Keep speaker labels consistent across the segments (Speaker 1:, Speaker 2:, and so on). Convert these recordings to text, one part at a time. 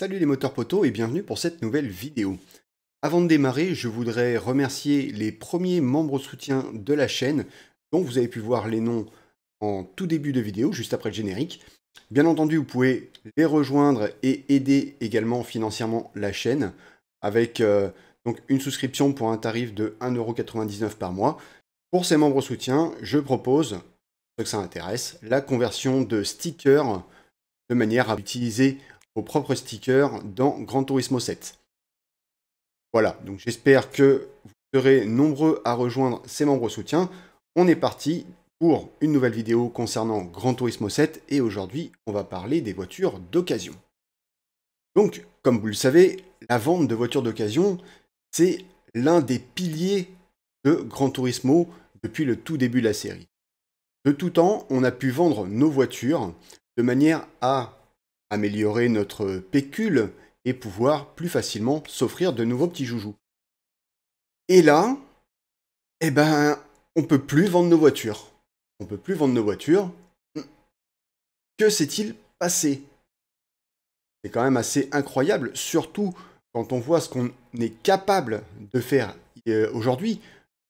Speaker 1: Salut les moteurs poteaux et bienvenue pour cette nouvelle vidéo. Avant de démarrer, je voudrais remercier les premiers membres soutiens de la chaîne, dont vous avez pu voir les noms en tout début de vidéo, juste après le générique. Bien entendu, vous pouvez les rejoindre et aider également financièrement la chaîne avec euh, donc une souscription pour un tarif de 1,99€ par mois. Pour ces membres soutiens, je propose, pour ceux que ça intéresse, la conversion de stickers de manière à utiliser vos propres stickers dans Gran Turismo 7. Voilà, donc j'espère que vous serez nombreux à rejoindre ces membres soutien. On est parti pour une nouvelle vidéo concernant Gran Turismo 7 et aujourd'hui on va parler des voitures d'occasion. Donc, comme vous le savez, la vente de voitures d'occasion, c'est l'un des piliers de Gran Turismo depuis le tout début de la série. De tout temps, on a pu vendre nos voitures de manière à améliorer notre pécule et pouvoir plus facilement s'offrir de nouveaux petits joujoux. Et là, eh ben, on peut plus vendre nos voitures. On ne peut plus vendre nos voitures. Que s'est-il passé C'est quand même assez incroyable, surtout quand on voit ce qu'on est capable de faire euh, aujourd'hui.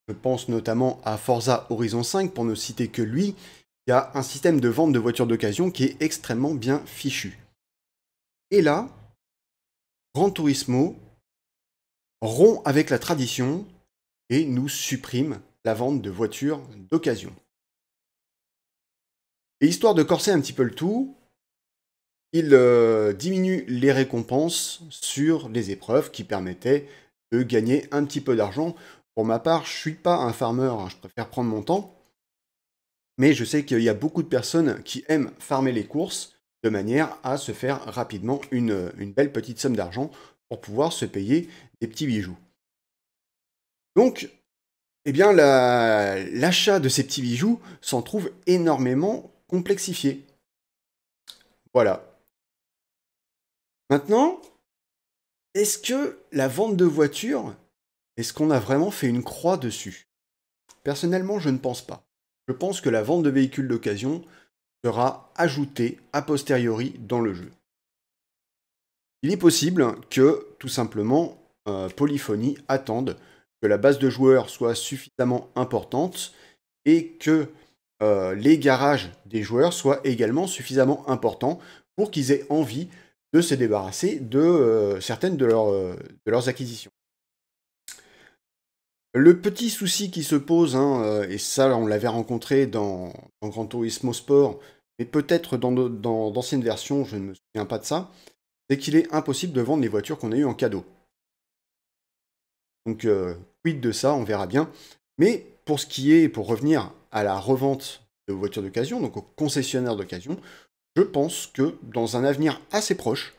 Speaker 1: Je pense notamment à Forza Horizon 5, pour ne citer que lui, qui a un système de vente de voitures d'occasion qui est extrêmement bien fichu. Et là, Grand Turismo rompt avec la tradition et nous supprime la vente de voitures d'occasion. Et histoire de corser un petit peu le tout, il euh, diminue les récompenses sur les épreuves qui permettaient de gagner un petit peu d'argent. Pour ma part, je suis pas un farmer, hein, je préfère prendre mon temps. Mais je sais qu'il y a beaucoup de personnes qui aiment farmer les courses de manière à se faire rapidement une, une belle petite somme d'argent pour pouvoir se payer des petits bijoux. Donc, eh bien, l'achat de ces petits bijoux s'en trouve énormément complexifié. Voilà. Maintenant, est-ce que la vente de voitures, est-ce qu'on a vraiment fait une croix dessus Personnellement, je ne pense pas. Je pense que la vente de véhicules d'occasion, sera ajouté a posteriori dans le jeu. Il est possible que, tout simplement, euh, Polyphonie attende que la base de joueurs soit suffisamment importante et que euh, les garages des joueurs soient également suffisamment importants pour qu'ils aient envie de se débarrasser de euh, certaines de leurs euh, acquisitions. Le petit souci qui se pose, hein, euh, et ça on l'avait rencontré dans, Grand Gran Turismo Sport, mais peut-être dans, d'anciennes versions, je ne me souviens pas de ça, c'est qu'il est impossible de vendre les voitures qu'on a eues en cadeau. Donc euh, quid de ça, on verra bien. Mais pour ce qui est, pour revenir à la revente de voitures d'occasion, donc aux concessionnaires d'occasion, je pense que dans un avenir assez proche,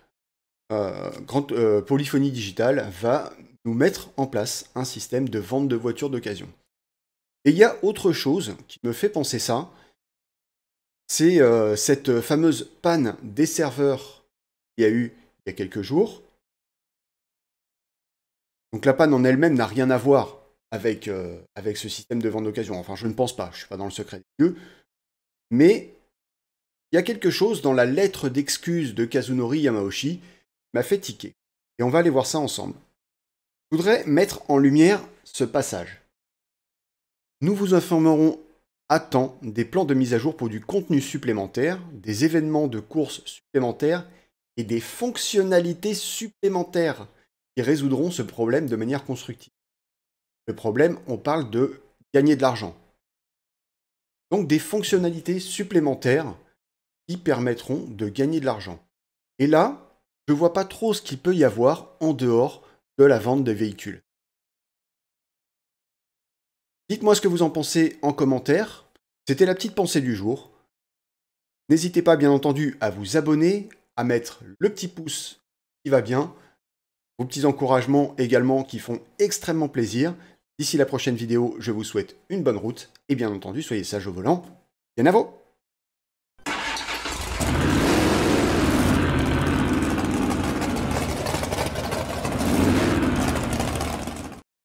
Speaker 1: euh, grand, euh, Polyphonie Digitale va nous mettre en place un système de vente de voitures d'occasion. Et il y a autre chose qui me fait penser ça, c'est euh, cette fameuse panne des serveurs qu'il y a eu il y a quelques jours. Donc la panne en elle-même n'a rien à voir avec, euh, avec ce système de vente d'occasion. Enfin, je ne pense pas, je ne suis pas dans le secret des Mais il y a quelque chose dans la lettre d'excuse de Kazunori Yamaoshi qui m'a fait tiquer. Et on va aller voir ça ensemble. Je voudrais mettre en lumière ce passage. Nous vous informerons à temps des plans de mise à jour pour du contenu supplémentaire, des événements de course supplémentaires et des fonctionnalités supplémentaires qui résoudront ce problème de manière constructive. Le problème, on parle de gagner de l'argent. Donc des fonctionnalités supplémentaires qui permettront de gagner de l'argent. Et là, je ne vois pas trop ce qu'il peut y avoir en dehors la vente de véhicules. Dites-moi ce que vous en pensez en commentaire. C'était la petite pensée du jour. N'hésitez pas bien entendu à vous abonner, à mettre le petit pouce qui va bien, vos petits encouragements également qui font extrêmement plaisir. D'ici la prochaine vidéo, je vous souhaite une bonne route et bien entendu, soyez sage au volant. Bien à vous